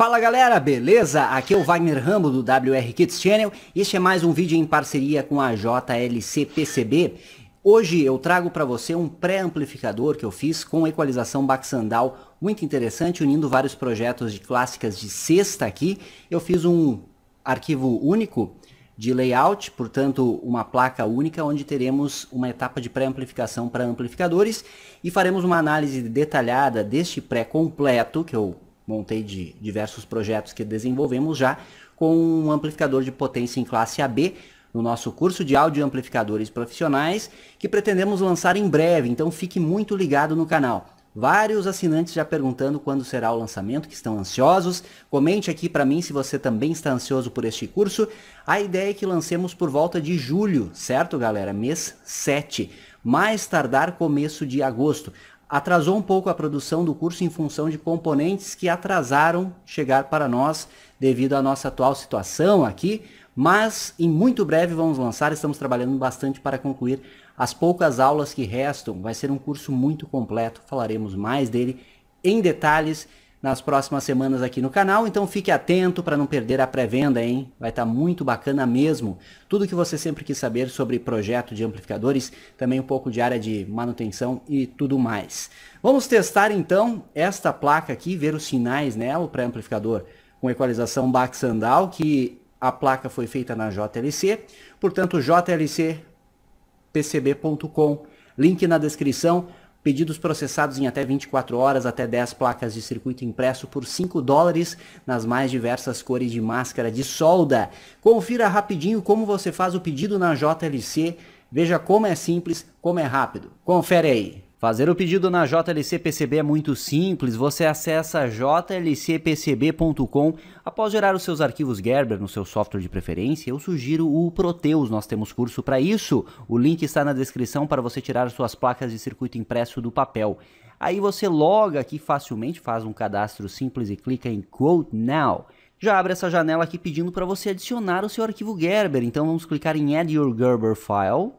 Fala galera, beleza? Aqui é o Wagner Rambo do WR Kids Channel. Este é mais um vídeo em parceria com a JLC PCB. Hoje eu trago para você um pré-amplificador que eu fiz com equalização baxandal muito interessante, unindo vários projetos de clássicas de sexta aqui. Eu fiz um arquivo único de layout, portanto uma placa única onde teremos uma etapa de pré-amplificação para amplificadores e faremos uma análise detalhada deste pré completo que eu montei de diversos projetos que desenvolvemos já com um amplificador de potência em classe AB no nosso curso de áudio amplificadores profissionais que pretendemos lançar em breve, então fique muito ligado no canal. Vários assinantes já perguntando quando será o lançamento, que estão ansiosos. Comente aqui para mim se você também está ansioso por este curso. A ideia é que lancemos por volta de julho, certo, galera? Mês 7. Mais tardar começo de agosto atrasou um pouco a produção do curso em função de componentes que atrasaram chegar para nós devido à nossa atual situação aqui, mas em muito breve vamos lançar, estamos trabalhando bastante para concluir as poucas aulas que restam. Vai ser um curso muito completo, falaremos mais dele em detalhes nas próximas semanas aqui no canal, então fique atento para não perder a pré-venda, hein? Vai estar tá muito bacana mesmo. Tudo que você sempre quis saber sobre projeto de amplificadores, também um pouco de área de manutenção e tudo mais. Vamos testar então esta placa aqui, ver os sinais nela para amplificador com equalização Bach Sandal, que a placa foi feita na JLC, portanto jlcpcb.com, link na descrição Pedidos processados em até 24 horas, até 10 placas de circuito impresso por 5 dólares nas mais diversas cores de máscara de solda. Confira rapidinho como você faz o pedido na JLC. Veja como é simples, como é rápido. Confere aí. Fazer o pedido na JLC PCB é muito simples, você acessa jlcpcb.com. Após gerar os seus arquivos Gerber no seu software de preferência, eu sugiro o Proteus, nós temos curso para isso. O link está na descrição para você tirar suas placas de circuito impresso do papel. Aí você loga aqui facilmente, faz um cadastro simples e clica em Quote Now já abre essa janela aqui pedindo para você adicionar o seu arquivo Gerber. Então vamos clicar em Add Your Gerber File.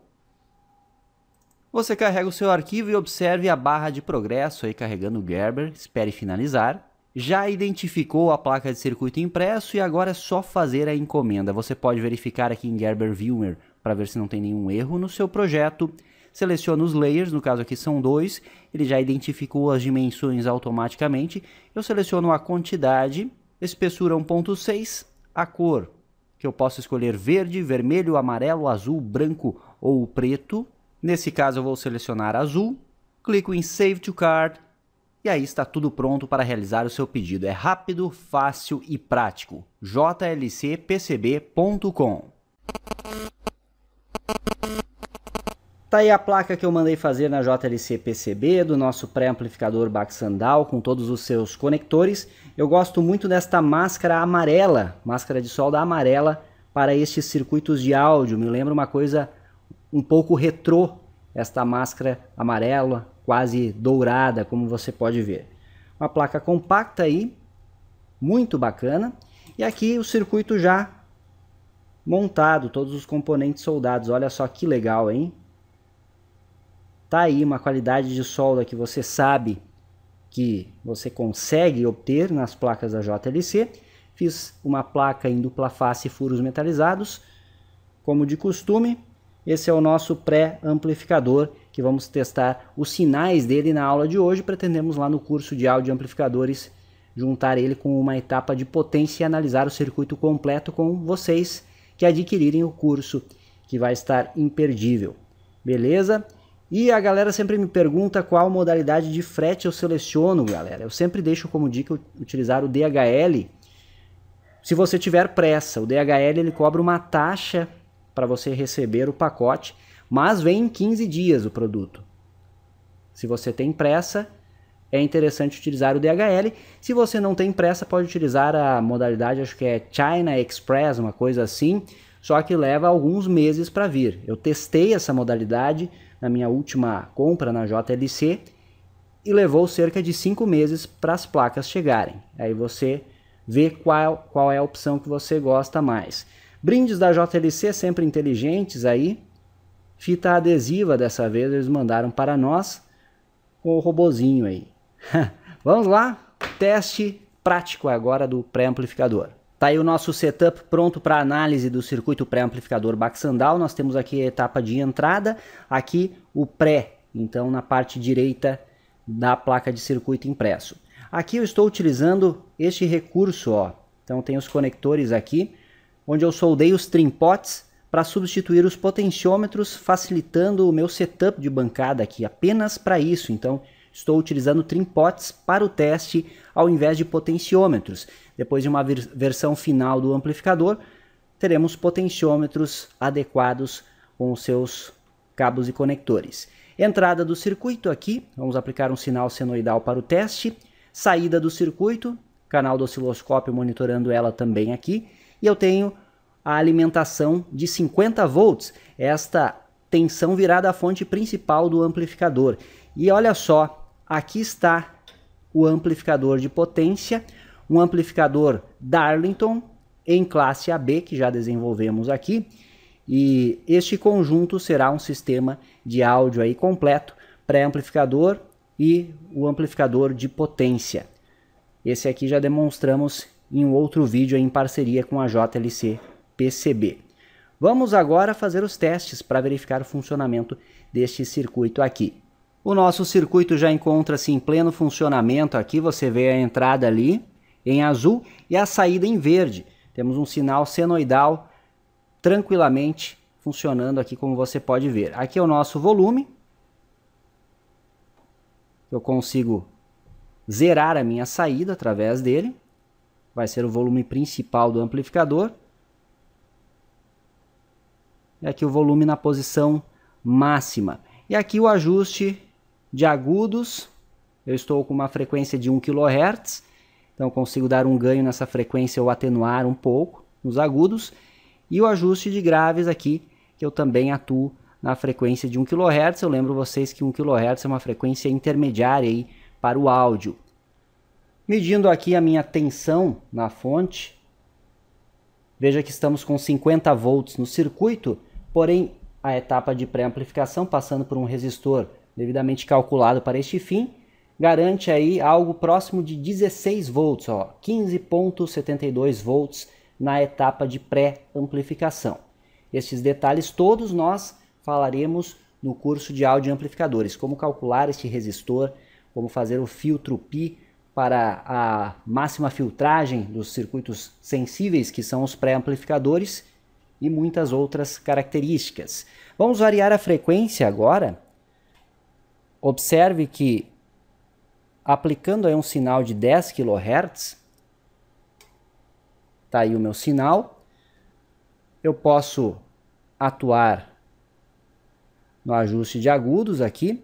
Você carrega o seu arquivo e observe a barra de progresso aí carregando o Gerber, espere finalizar. Já identificou a placa de circuito impresso e agora é só fazer a encomenda. Você pode verificar aqui em Gerber Viewer para ver se não tem nenhum erro no seu projeto. Seleciona os layers, no caso aqui são dois, ele já identificou as dimensões automaticamente. Eu seleciono a quantidade, espessura 1.6, a cor, que eu posso escolher verde, vermelho, amarelo, azul, branco ou preto. Nesse caso eu vou selecionar azul, clico em Save to Card e aí está tudo pronto para realizar o seu pedido. É rápido, fácil e prático. jlcpcb.com Tá aí a placa que eu mandei fazer na JLC PCB do nosso pré-amplificador Baxandal com todos os seus conectores. Eu gosto muito desta máscara amarela, máscara de solda amarela para estes circuitos de áudio. Me lembra uma coisa um pouco retrô esta máscara amarela, quase dourada, como você pode ver. Uma placa compacta aí, muito bacana. E aqui o circuito já montado, todos os componentes soldados. Olha só que legal, hein? Tá aí uma qualidade de solda que você sabe que você consegue obter nas placas da JLC. Fiz uma placa em dupla face e furos metalizados, como de costume, esse é o nosso pré-amplificador que vamos testar os sinais dele na aula de hoje. Pretendemos lá no curso de áudio amplificadores juntar ele com uma etapa de potência e analisar o circuito completo com vocês que adquirirem o curso, que vai estar imperdível. Beleza? E a galera sempre me pergunta qual modalidade de frete eu seleciono, galera. Eu sempre deixo como dica utilizar o DHL. Se você tiver pressa, o DHL ele cobra uma taxa para você receber o pacote, mas vem em 15 dias o produto. Se você tem pressa, é interessante utilizar o DHL. Se você não tem pressa, pode utilizar a modalidade, acho que é China Express, uma coisa assim, só que leva alguns meses para vir. Eu testei essa modalidade na minha última compra na JLC e levou cerca de 5 meses para as placas chegarem. Aí você vê qual, qual é a opção que você gosta mais. Brindes da JLC sempre inteligentes aí. Fita adesiva dessa vez eles mandaram para nós com o robozinho aí. Vamos lá? Teste prático agora do pré-amplificador. Tá aí o nosso setup pronto para análise do circuito pré-amplificador Baxandal. Nós temos aqui a etapa de entrada, aqui o pré, então na parte direita da placa de circuito impresso. Aqui eu estou utilizando este recurso, ó. Então tem os conectores aqui onde eu soldei os pots para substituir os potenciômetros, facilitando o meu setup de bancada aqui, apenas para isso. Então, estou utilizando trimpots para o teste ao invés de potenciômetros. Depois de uma ver versão final do amplificador, teremos potenciômetros adequados com os seus cabos e conectores. Entrada do circuito aqui, vamos aplicar um sinal senoidal para o teste. Saída do circuito, canal do osciloscópio monitorando ela também aqui e eu tenho a alimentação de 50 volts, esta tensão virada da fonte principal do amplificador. E olha só, aqui está o amplificador de potência, um amplificador Darlington em classe AB que já desenvolvemos aqui. E este conjunto será um sistema de áudio aí completo, pré-amplificador e o amplificador de potência. Esse aqui já demonstramos em um outro vídeo em parceria com a JLC PCB. Vamos agora fazer os testes para verificar o funcionamento deste circuito aqui. O nosso circuito já encontra-se em pleno funcionamento aqui, você vê a entrada ali em azul e a saída em verde. Temos um sinal senoidal tranquilamente funcionando aqui como você pode ver. Aqui é o nosso volume. Eu consigo zerar a minha saída através dele vai ser o volume principal do amplificador. E aqui o volume na posição máxima. E aqui o ajuste de agudos. Eu estou com uma frequência de 1 kHz, então consigo dar um ganho nessa frequência ou atenuar um pouco nos agudos. E o ajuste de graves aqui, que eu também atuo na frequência de 1 kHz. Eu lembro vocês que 1 kHz é uma frequência intermediária aí para o áudio. Medindo aqui a minha tensão na fonte, veja que estamos com 50 volts no circuito, porém a etapa de pré-amplificação passando por um resistor devidamente calculado para este fim, garante aí algo próximo de 16 volts, 15.72 volts na etapa de pré-amplificação. Estes detalhes todos nós falaremos no curso de áudio amplificadores, como calcular este resistor, como fazer o filtro pi, para a máxima filtragem dos circuitos sensíveis, que são os pré-amplificadores, e muitas outras características. Vamos variar a frequência agora. Observe que aplicando aí um sinal de 10 kHz, está aí o meu sinal, eu posso atuar no ajuste de agudos aqui,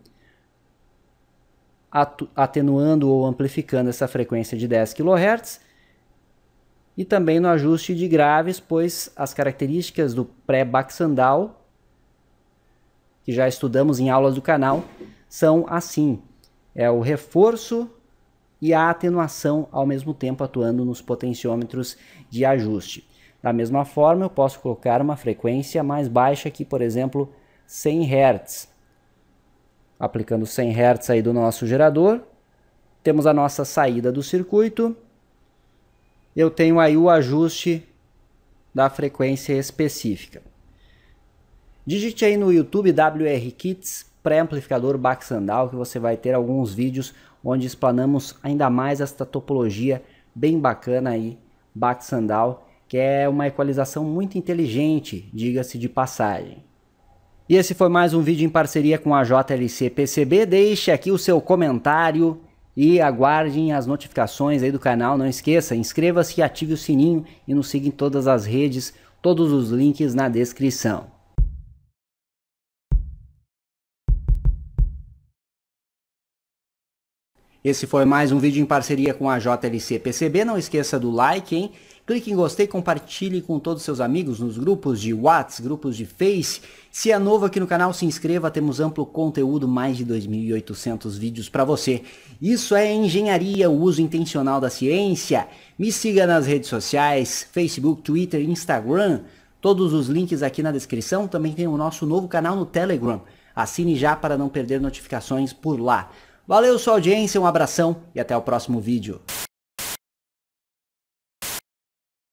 atenuando ou amplificando essa frequência de 10 kHz. E também no ajuste de graves, pois as características do pré-baxandal, que já estudamos em aulas do canal, são assim: é o reforço e a atenuação ao mesmo tempo atuando nos potenciômetros de ajuste. Da mesma forma, eu posso colocar uma frequência mais baixa aqui, por exemplo, 100 Hz aplicando 100 Hz aí do nosso gerador. Temos a nossa saída do circuito. Eu tenho aí o ajuste da frequência específica. Digite aí no YouTube WR Kits pré-amplificador Baxandal que você vai ter alguns vídeos onde explanamos ainda mais esta topologia bem bacana aí Baxandal, que é uma equalização muito inteligente, diga-se de passagem. E esse foi mais um vídeo em parceria com a JLC PCB. Deixe aqui o seu comentário e aguardem as notificações aí do canal. Não esqueça, inscreva-se, ative o sininho e nos siga em todas as redes, todos os links na descrição. Esse foi mais um vídeo em parceria com a JLC PCB. Não esqueça do like, hein? Clique em gostei, compartilhe com todos seus amigos nos grupos de WhatsApp, grupos de Face. Se é novo aqui no canal, se inscreva, temos amplo conteúdo, mais de 2.800 vídeos para você. Isso é engenharia, o uso intencional da ciência. Me siga nas redes sociais, Facebook, Twitter, Instagram. Todos os links aqui na descrição. Também tem o nosso novo canal no Telegram. Assine já para não perder notificações por lá. Valeu sua audiência, um abração e até o próximo vídeo.